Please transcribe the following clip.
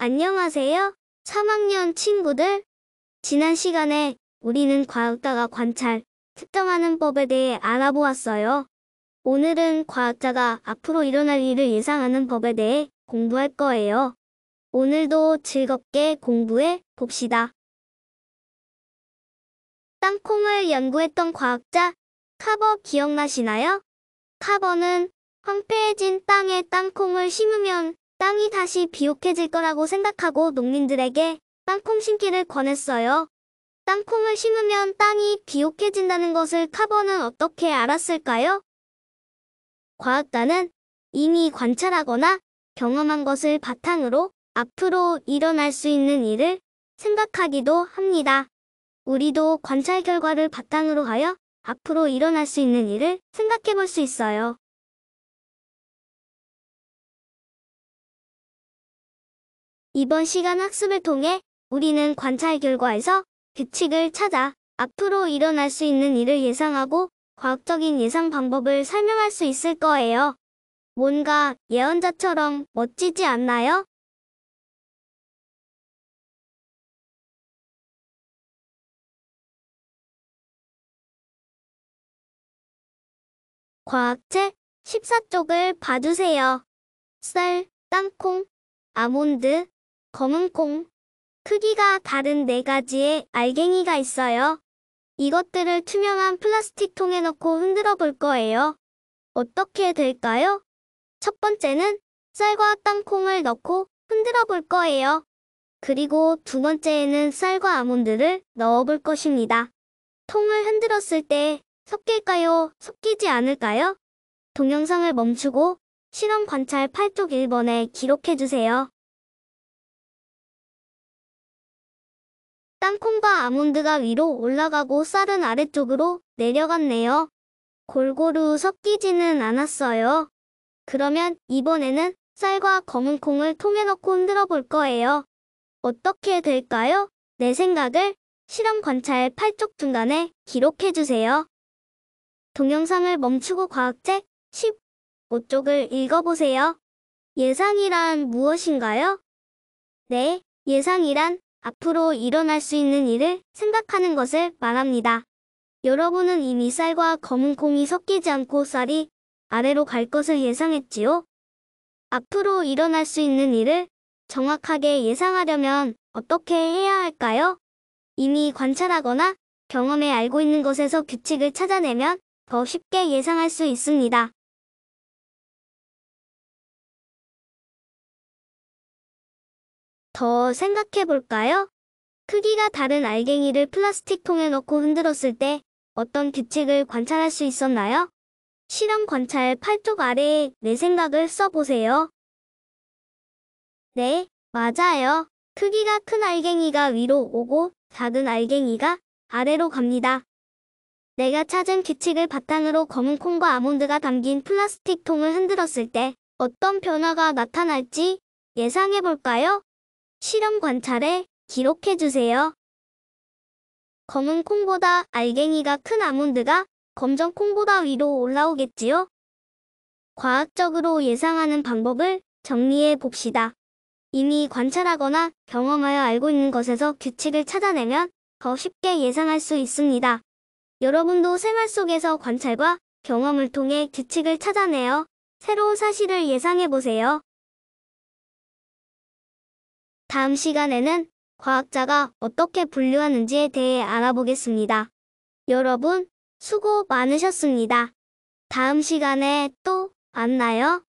안녕하세요. 3학년 친구들. 지난 시간에 우리는 과학자가 관찰, 특정하는 법에 대해 알아보았어요. 오늘은 과학자가 앞으로 일어날 일을 예상하는 법에 대해 공부할 거예요. 오늘도 즐겁게 공부해 봅시다. 땅콩을 연구했던 과학자 카버 기억나시나요? 카버는 황폐해진 땅에 땅콩을 심으면 땅이 다시 비옥해질 거라고 생각하고 농민들에게 땅콩 심기를 권했어요. 땅콩을 심으면 땅이 비옥해진다는 것을 카버는 어떻게 알았을까요? 과학자는 이미 관찰하거나 경험한 것을 바탕으로 앞으로 일어날 수 있는 일을 생각하기도 합니다. 우리도 관찰 결과를 바탕으로 하여 앞으로 일어날 수 있는 일을 생각해 볼 수 있어요. 이번 시간 학습을 통해 우리는 관찰 결과에서 규칙을 찾아 앞으로 일어날 수 있는 일을 예상하고 과학적인 예상 방법을 설명할 수 있을 거예요. 뭔가 예언자처럼 멋지지 않나요? 과학책 14쪽을 봐주세요. 쌀, 땅콩, 아몬드, 검은 콩. 크기가 다른 네 가지의 알갱이가 있어요. 이것들을 투명한 플라스틱 통에 넣고 흔들어 볼 거예요. 어떻게 될까요? 첫 번째는 쌀과 땅콩을 넣고 흔들어 볼 거예요. 그리고 두 번째에는 쌀과 아몬드를 넣어 볼 것입니다. 통을 흔들었을 때 섞일까요? 섞이지 않을까요? 동영상을 멈추고 실험 관찰 8쪽 1번에 기록해 주세요. 땅콩과 아몬드가 위로 올라가고 쌀은 아래쪽으로 내려갔네요. 골고루 섞이지는 않았어요. 그러면 이번에는 쌀과 검은 콩을 통에 넣고 흔들어 볼 거예요. 어떻게 될까요? 내 생각을 실험 관찰 8쪽 중간에 기록해 주세요. 동영상을 멈추고 과학책 15쪽을 읽어보세요. 예상이란 무엇인가요? 네, 예상이란 앞으로 일어날 수 있는 일을 생각하는 것을 말합니다. 여러분은 이미 쌀과 검은 콩이 섞이지 않고 쌀이 아래로 갈 것을 예상했지요? 앞으로 일어날 수 있는 일을 정확하게 예상하려면 어떻게 해야 할까요? 이미 관찰하거나 경험에 알고 있는 것에서 규칙을 찾아내면 더 쉽게 예상할 수 있습니다. 더 생각해 볼까요? 크기가 다른 알갱이를 플라스틱 통에 넣고 흔들었을 때 어떤 규칙을 관찰할 수 있었나요? 실험 관찰 팔쪽 아래에 내 생각을 써보세요. 네, 맞아요. 크기가 큰 알갱이가 위로 오고 작은 알갱이가 아래로 갑니다. 내가 찾은 규칙을 바탕으로 검은 콩과 아몬드가 담긴 플라스틱 통을 흔들었을 때 어떤 변화가 나타날지 예상해 볼까요? 실험 관찰에 기록해주세요. 검은 콩보다 알갱이가 큰 아몬드가 검정 콩보다 위로 올라오겠지요? 과학적으로 예상하는 방법을 정리해 봅시다. 이미 관찰하거나 경험하여 알고 있는 것에서 규칙을 찾아내면 더 쉽게 예상할 수 있습니다. 여러분도 생활 속에서 관찰과 경험을 통해 규칙을 찾아내어 새로운 사실을 예상해 보세요. 다음 시간에는 과학자가 어떻게 분류하는지에 대해 알아보겠습니다. 여러분, 수고 많으셨습니다. 다음 시간에 또 만나요.